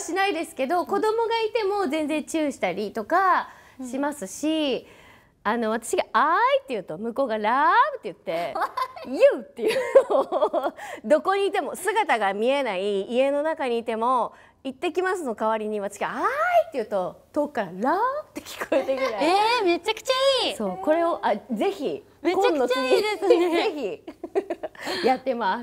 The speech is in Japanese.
しないですけど子供がいても全然チューしたりとかしますし、あの私が「あーい」って言うと向こうが「ラブ」って言って「You 」っていうのをどこにいても姿が見えない家の中にいても「行ってきます」の代わりに私が「あーい」って言うと遠くから「ラブ」って聞こえてくるえー、めちゃくちゃいいそうこれをあぜひめちゃくちゃいいですねぜひやってます